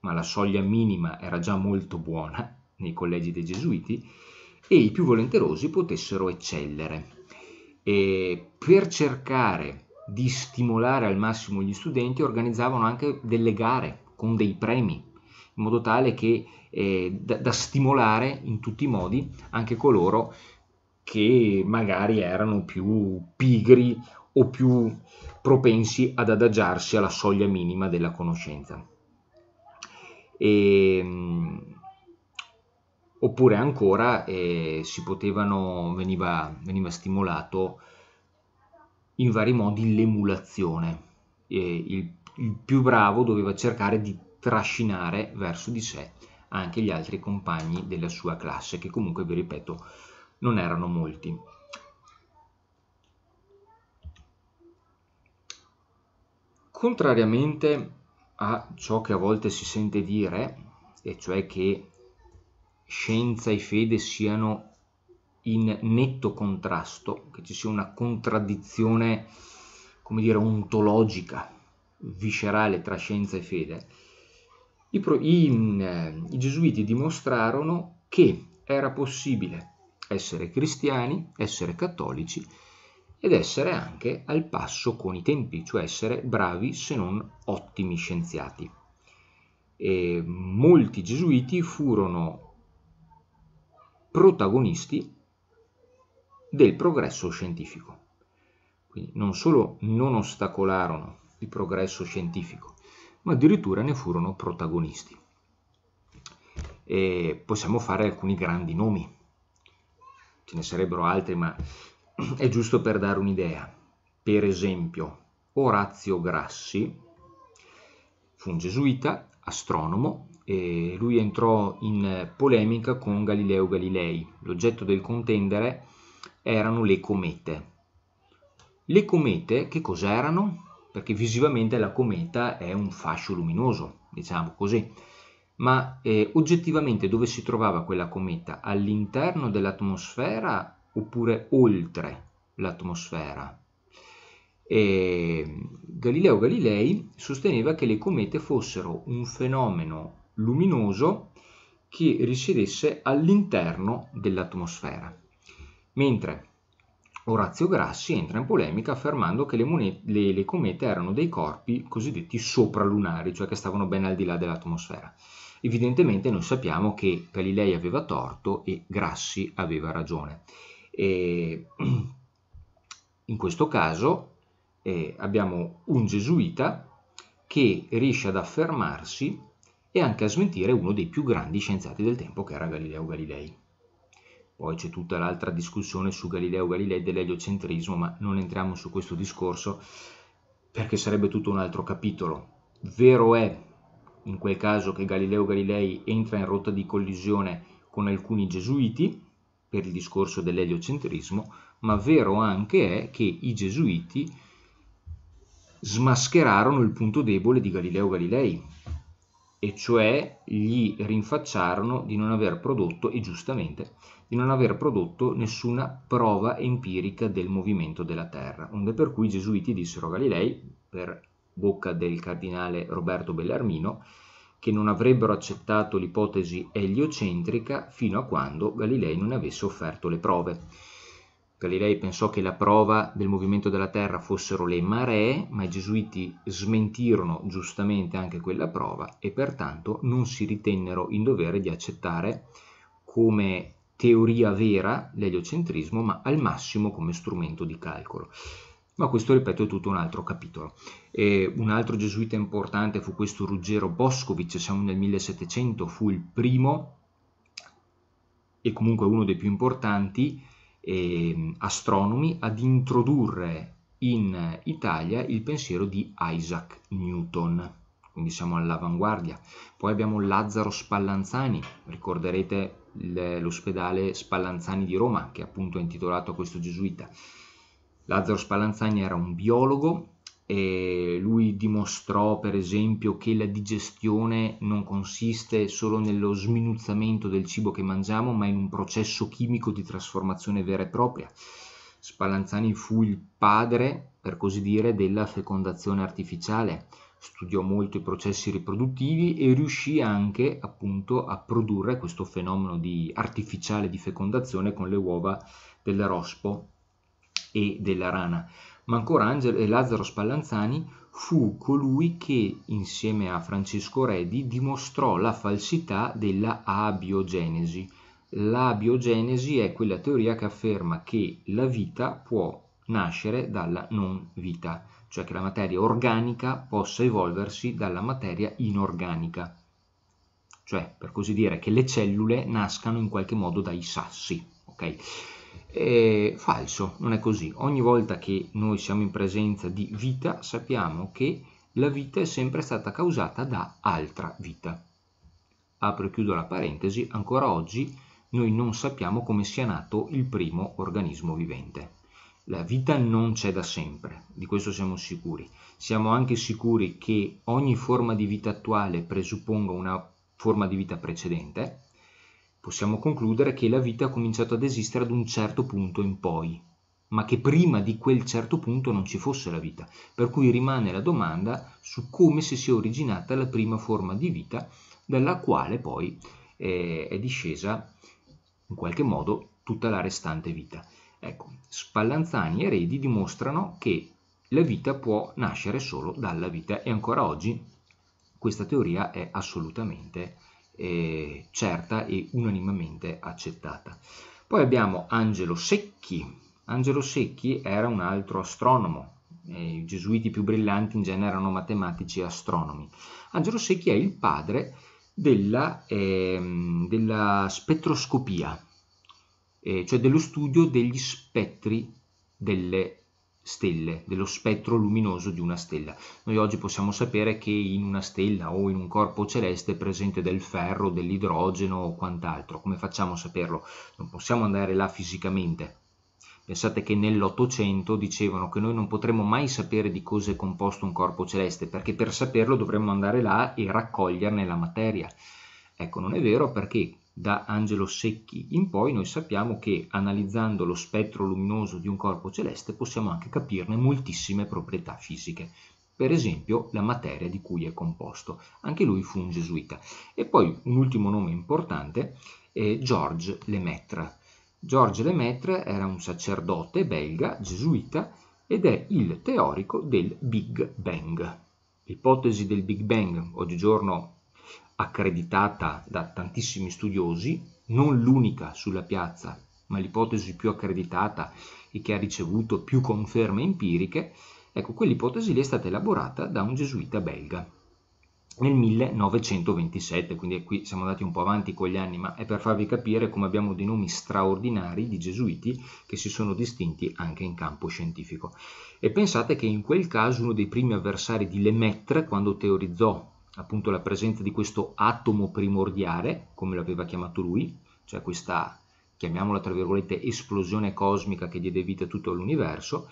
ma la soglia minima era già molto buona nei collegi dei Gesuiti, e i più volenterosi potessero eccellere. E per cercare di stimolare al massimo gli studenti organizzavano anche delle gare con dei premi in modo tale che eh, da, da, stimolare in tutti i modi anche coloro che magari erano più pigri o più propensi ad adagiarsi alla soglia minima della conoscenza. E, ehm, oppure ancora eh, si potevano, veniva, veniva, stimolato in vari modi l'emulazione. E il, il più bravo doveva cercare di trascinare verso di sé anche gli altri compagni della sua classe, che comunque, vi ripeto, non erano molti. Contrariamente a ciò che a volte si sente dire, e cioè che scienza e fede siano in netto contrasto, che ci sia una contraddizione, come dire, ontologica, viscerale tra scienza e fede, i, pro, i, eh, i gesuiti dimostrarono che era possibile essere cristiani, essere cattolici ed essere anche al passo con i tempi, cioè essere bravi se non ottimi scienziati. E molti gesuiti furono protagonisti del progresso scientifico. Quindi non solo non ostacolarono il progresso scientifico, ma addirittura ne furono protagonisti. E possiamo fare alcuni grandi nomi ce ne sarebbero altri, ma è giusto per dare un'idea. Per esempio, Orazio Grassi fu un gesuita, astronomo, e lui entrò in polemica con Galileo Galilei. L'oggetto del contendere erano le comete. Le comete che cos'erano? Perché visivamente la cometa è un fascio luminoso, diciamo così ma eh, oggettivamente dove si trovava quella cometa? All'interno dell'atmosfera oppure oltre l'atmosfera? E Galileo Galilei sosteneva che le comete fossero un fenomeno luminoso che risiedesse all'interno dell'atmosfera. Mentre Orazio Grassi entra in polemica affermando che le, monete, le, le comete erano dei corpi cosiddetti sopralunari, cioè che stavano ben al di là dell'atmosfera. Evidentemente noi sappiamo che Galilei aveva torto e Grassi aveva ragione. E in questo caso eh, abbiamo un gesuita che riesce ad affermarsi e anche a smentire uno dei più grandi scienziati del tempo che era Galileo Galilei. Poi c'è tutta l'altra discussione su Galileo Galilei dell'eliocentrismo, ma non entriamo su questo discorso perché sarebbe tutto un altro capitolo. Vero è in quel caso che Galileo Galilei entra in rotta di collisione con alcuni gesuiti per il discorso dell'eliocentrismo, ma vero anche è che i gesuiti smascherarono il punto debole di Galileo Galilei, e cioè gli rinfacciarono di non aver prodotto, e giustamente, di non aver prodotto nessuna prova empirica del movimento della Terra, onde per cui i gesuiti dissero a Galilei, per bocca del cardinale Roberto Bellarmino, che non avrebbero accettato l'ipotesi eliocentrica fino a quando Galilei non avesse offerto le prove. Galilei pensò che la prova del movimento della Terra fossero le maree, ma i gesuiti smentirono giustamente anche quella prova e pertanto non si ritennero in dovere di accettare come teoria vera l'eliocentrismo, ma al massimo come strumento di calcolo ma questo ripeto è tutto un altro capitolo. E un altro gesuita importante fu questo Ruggero Boscovic, siamo nel 1700, fu il primo e comunque uno dei più importanti eh, astronomi ad introdurre in Italia il pensiero di Isaac Newton. Quindi siamo all'avanguardia. Poi abbiamo Lazzaro Spallanzani, ricorderete l'ospedale Spallanzani di Roma, che è appunto intitolato a questo gesuita. Lazzaro Spallanzani era un biologo e lui dimostrò per esempio che la digestione non consiste solo nello sminuzzamento del cibo che mangiamo ma in un processo chimico di trasformazione vera e propria. Spallanzani fu il padre, per così dire, della fecondazione artificiale, studiò molto i processi riproduttivi e riuscì anche appunto a produrre questo fenomeno di artificiale di fecondazione con le uova del rospo e della rana, ma ancora Angel- eh, Lazzaro Spallanzani fu colui che, insieme a Francesco Redi, dimostrò la falsità della abiogenesi. La biogenesi è quella teoria che afferma che la vita può nascere dalla non vita, cioè che la materia organica possa evolversi dalla materia inorganica, cioè per così dire che le cellule nascano in qualche modo dai sassi. Okay? È falso, non è così. Ogni volta che noi siamo in presenza di vita sappiamo che la vita è sempre stata causata da altra vita. Apro e chiudo la parentesi, ancora oggi noi non sappiamo come sia nato il primo organismo vivente. La vita non c'è da sempre, di questo siamo sicuri. Siamo anche sicuri che ogni forma di vita attuale presupponga una forma di vita precedente, possiamo concludere che la vita ha cominciato ad esistere ad un certo punto in poi, ma che prima di quel certo punto non ci fosse la vita, per cui rimane la domanda su come si sia originata la prima forma di vita dalla quale poi eh, è discesa in qualche modo tutta la restante vita. Ecco, Spallanzani e Redi dimostrano che la vita può nascere solo dalla vita e ancora oggi questa teoria è assolutamente eh, certa e unanimemente accettata. Poi abbiamo Angelo Secchi. Angelo Secchi era un altro astronomo. Eh, I gesuiti più brillanti in genere erano matematici e astronomi. Angelo Secchi è il padre della, eh, della spettroscopia, eh, cioè dello studio degli spettri delle stelle, dello spettro luminoso di una stella. Noi oggi possiamo sapere che in una stella o in un corpo celeste è presente del ferro, dell'idrogeno o quant'altro. Come facciamo a saperlo? Non possiamo andare là fisicamente. Pensate che nell'Ottocento dicevano che noi non potremmo mai sapere di cosa è composto un corpo celeste, perché per saperlo dovremmo andare là e raccoglierne la materia. Ecco, non è vero perché da Angelo Secchi in poi noi sappiamo che analizzando lo spettro luminoso di un corpo celeste possiamo anche capirne moltissime proprietà fisiche, per esempio la materia di cui è composto. Anche lui fu un gesuita. E poi un ultimo nome importante è Georges Lemaitre. Georges Lemaitre era un sacerdote belga, gesuita, ed è il teorico del Big Bang. L'ipotesi del Big Bang, oggigiorno accreditata da tantissimi studiosi, non l'unica sulla piazza, ma l'ipotesi più accreditata e che ha ricevuto più conferme empiriche, ecco, quell'ipotesi lì è stata elaborata da un gesuita belga nel 1927, quindi qui siamo andati un po' avanti con gli anni, ma è per farvi capire come abbiamo dei nomi straordinari di gesuiti che si sono distinti anche in campo scientifico. E pensate che in quel caso uno dei primi avversari di Lemaitre, quando teorizzò appunto la presenza di questo atomo primordiale, come l'aveva chiamato lui, cioè questa, chiamiamola tra virgolette, esplosione cosmica che diede vita a tutto l'universo,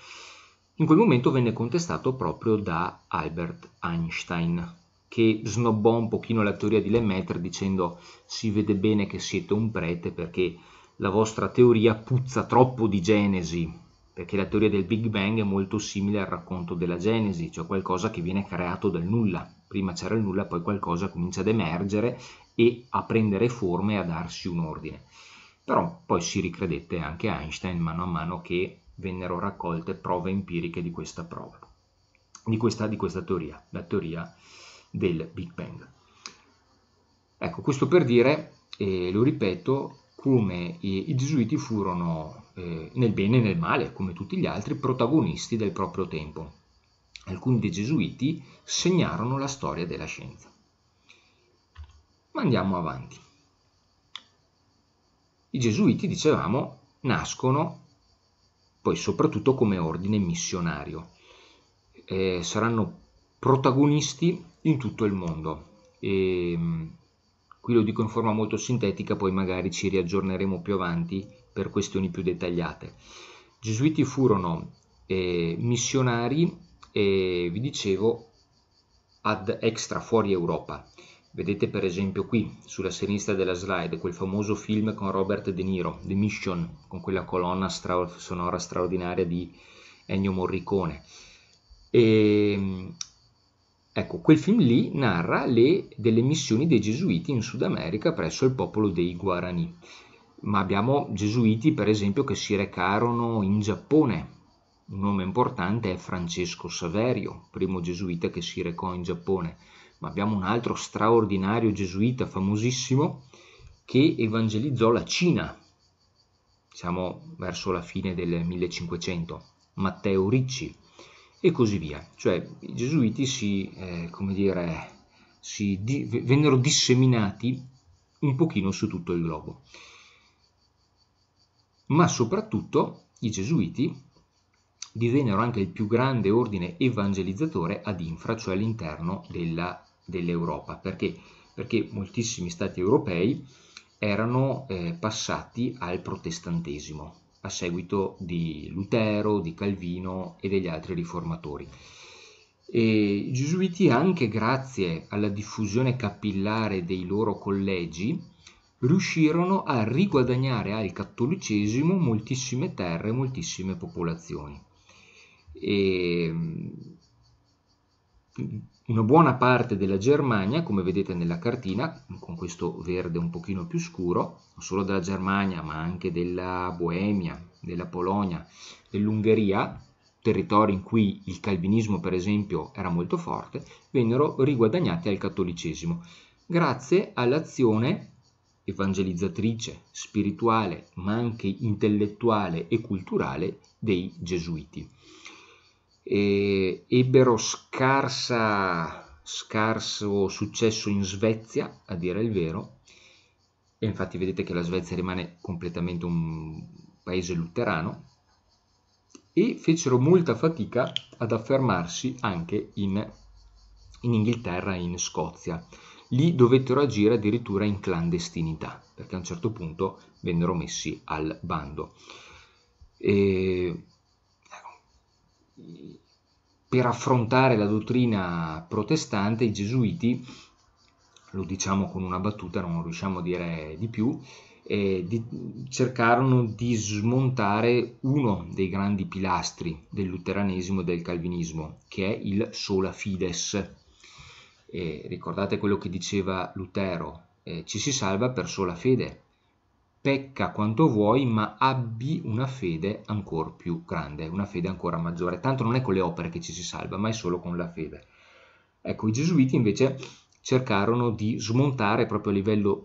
in quel momento venne contestato proprio da Albert Einstein, che snobbò un pochino la teoria di Lemaitre dicendo si vede bene che siete un prete perché la vostra teoria puzza troppo di Genesi, perché la teoria del Big Bang è molto simile al racconto della Genesi, cioè qualcosa che viene creato dal nulla prima c'era il nulla, poi qualcosa comincia ad emergere e a prendere forma e a darsi un ordine. Però poi si ricredette anche Einstein mano a mano che vennero raccolte prove empiriche di questa prova, di questa, di questa teoria, la teoria del Big Bang. Ecco, questo per dire, eh, lo ripeto, come i, i gesuiti furono eh, nel bene e nel male, come tutti gli altri, protagonisti del proprio tempo alcuni dei gesuiti segnarono la storia della scienza. Ma andiamo avanti. I gesuiti, dicevamo, nascono poi soprattutto come ordine missionario. Eh, saranno protagonisti in tutto il mondo. E, mm, qui lo dico in forma molto sintetica, poi magari ci riaggiorneremo più avanti per questioni più dettagliate. I gesuiti furono eh, missionari e vi dicevo ad extra fuori Europa. Vedete per esempio qui sulla sinistra della slide quel famoso film con Robert De Niro, The Mission, con quella colonna stra sonora straordinaria di Ennio Morricone. E, ecco, quel film lì narra le, delle missioni dei gesuiti in Sud America presso il popolo dei Guarani. Ma abbiamo gesuiti per esempio che si recarono in Giappone un nome importante è Francesco Saverio, primo gesuita che si recò in Giappone, ma abbiamo un altro straordinario gesuita famosissimo che evangelizzò la Cina, diciamo verso la fine del 1500, Matteo Ricci e così via. Cioè i gesuiti si, eh, come dire, si di, vennero disseminati un pochino su tutto il globo. Ma soprattutto i gesuiti divennero anche il più grande ordine evangelizzatore ad infra, cioè all'interno dell'Europa. Perché? Perché moltissimi stati europei erano eh, passati al protestantesimo a seguito di Lutero, di Calvino e degli altri riformatori. E I gesuiti, anche grazie alla diffusione capillare dei loro collegi, riuscirono a riguadagnare al cattolicesimo moltissime terre e moltissime popolazioni e ehm, una buona parte della Germania, come vedete nella cartina, con questo verde un pochino più scuro, non solo della Germania ma anche della Boemia, della Polonia, dell'Ungheria, territori in cui il calvinismo per esempio era molto forte, vennero riguadagnati al cattolicesimo, grazie all'azione evangelizzatrice, spirituale, ma anche intellettuale e culturale dei gesuiti e ebbero scarsa, scarso successo in Svezia, a dire il vero, e infatti vedete che la Svezia rimane completamente un paese luterano, e fecero molta fatica ad affermarsi anche in, in Inghilterra e in Scozia. Lì dovettero agire addirittura in clandestinità, perché a un certo punto vennero messi al bando. E Mm, per affrontare la dottrina protestante i gesuiti, lo diciamo con una battuta, non riusciamo a dire di più, eh, di, cercarono di smontare uno dei grandi pilastri del luteranesimo e del calvinismo, che è il sola fides. Eh, ricordate quello che diceva Lutero, eh, ci si salva per sola fede, pecca quanto vuoi, ma abbi una fede ancora più grande, una fede ancora maggiore. Tanto non è con le opere che ci si salva, ma è solo con la fede. Ecco, i gesuiti invece cercarono di smontare proprio a livello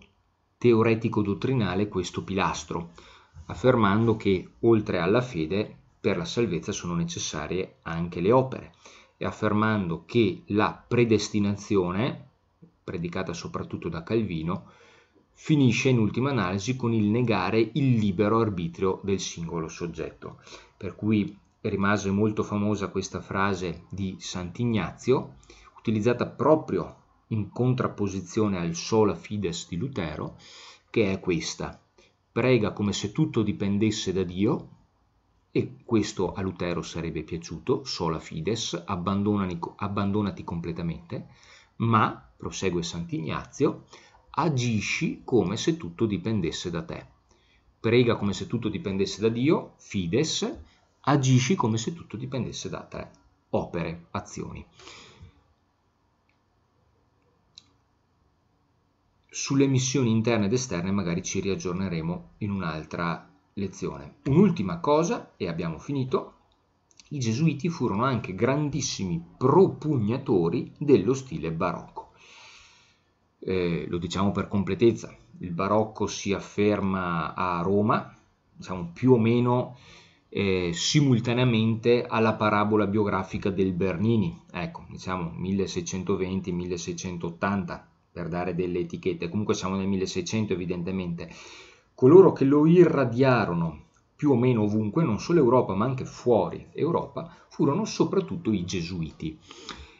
teoretico-dottrinale questo pilastro, affermando che oltre alla fede per la salvezza sono necessarie anche le opere e affermando che la predestinazione, predicata soprattutto da Calvino, finisce in ultima analisi con il negare il libero arbitrio del singolo soggetto. Per cui rimase molto famosa questa frase di Sant'Ignazio, utilizzata proprio in contrapposizione al sola fides di Lutero, che è questa. Prega come se tutto dipendesse da Dio, e questo a Lutero sarebbe piaciuto, sola fides, abbandonati completamente, ma, prosegue Sant'Ignazio, agisci come se tutto dipendesse da te. Prega come se tutto dipendesse da Dio, fides, agisci come se tutto dipendesse da te. Opere, azioni. Sulle missioni interne ed esterne magari ci riaggiorneremo in un'altra lezione. Un'ultima cosa, e abbiamo finito, i gesuiti furono anche grandissimi propugnatori dello stile barocco eh, lo diciamo per completezza, il barocco si afferma a Roma, diciamo più o meno eh, simultaneamente alla parabola biografica del Bernini, ecco, diciamo 1620-1680 per dare delle etichette, comunque siamo nel 1600 evidentemente. Coloro che lo irradiarono più o meno ovunque, non solo Europa ma anche fuori Europa, furono soprattutto i gesuiti.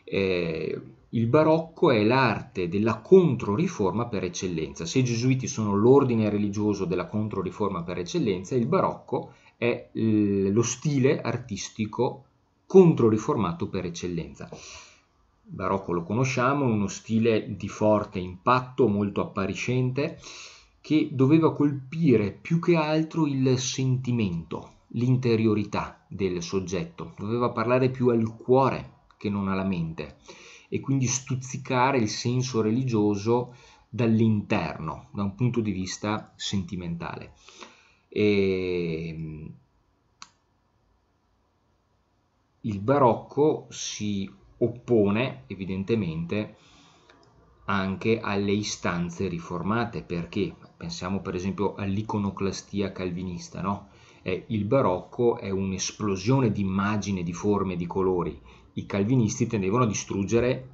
Eh, il barocco è l'arte della controriforma per eccellenza. Se i gesuiti sono l'ordine religioso della controriforma per eccellenza, il barocco è lo stile artistico controriformato per eccellenza. Il barocco lo conosciamo, uno stile di forte impatto, molto appariscente, che doveva colpire più che altro il sentimento, l'interiorità del soggetto, doveva parlare più al cuore che non alla mente e quindi stuzzicare il senso religioso dall'interno, da un punto di vista sentimentale. E ehm, il barocco si oppone evidentemente anche alle istanze riformate, perché pensiamo per esempio all'iconoclastia calvinista, no? eh, il barocco è un'esplosione di immagini, di forme, di colori, i calvinisti tendevano a distruggere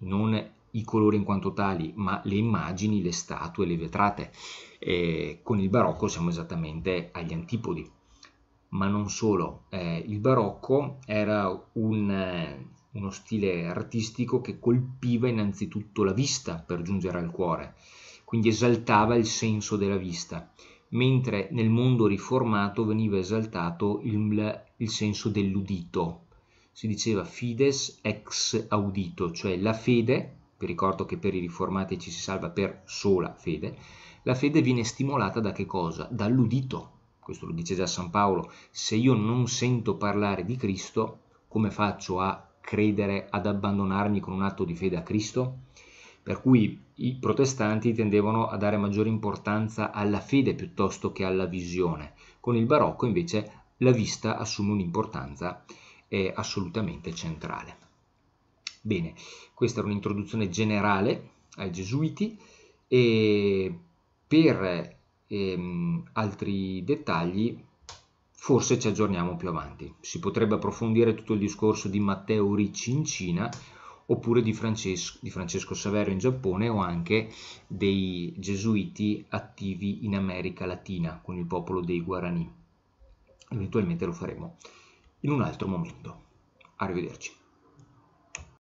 non i colori in quanto tali, ma le immagini, le statue, le vetrate. E con il barocco siamo esattamente agli antipodi. Ma non solo, eh, il barocco era un, eh, uno stile artistico che colpiva innanzitutto la vista per giungere al cuore, quindi esaltava il senso della vista, mentre nel mondo riformato veniva esaltato il, il senso dell'udito, si diceva fides ex audito, cioè la fede, vi ricordo che per i riformati ci si salva per sola fede, la fede viene stimolata da che cosa? Dall'udito. Questo lo dice già San Paolo, se io non sento parlare di Cristo, come faccio a credere, ad abbandonarmi con un atto di fede a Cristo? Per cui i protestanti tendevano a dare maggiore importanza alla fede piuttosto che alla visione, con il barocco invece la vista assume un'importanza eh, assolutamente centrale. Bene, questa era un'introduzione generale ai gesuiti e per ehm, altri dettagli forse ci aggiorniamo più avanti. Si potrebbe approfondire tutto il discorso di Matteo Ricci in Cina oppure di Francesco, di Francesco Saverio in Giappone o anche dei gesuiti attivi in America Latina con il popolo dei Guarani. Eventualmente lo faremo in un altro momento. Arrivederci.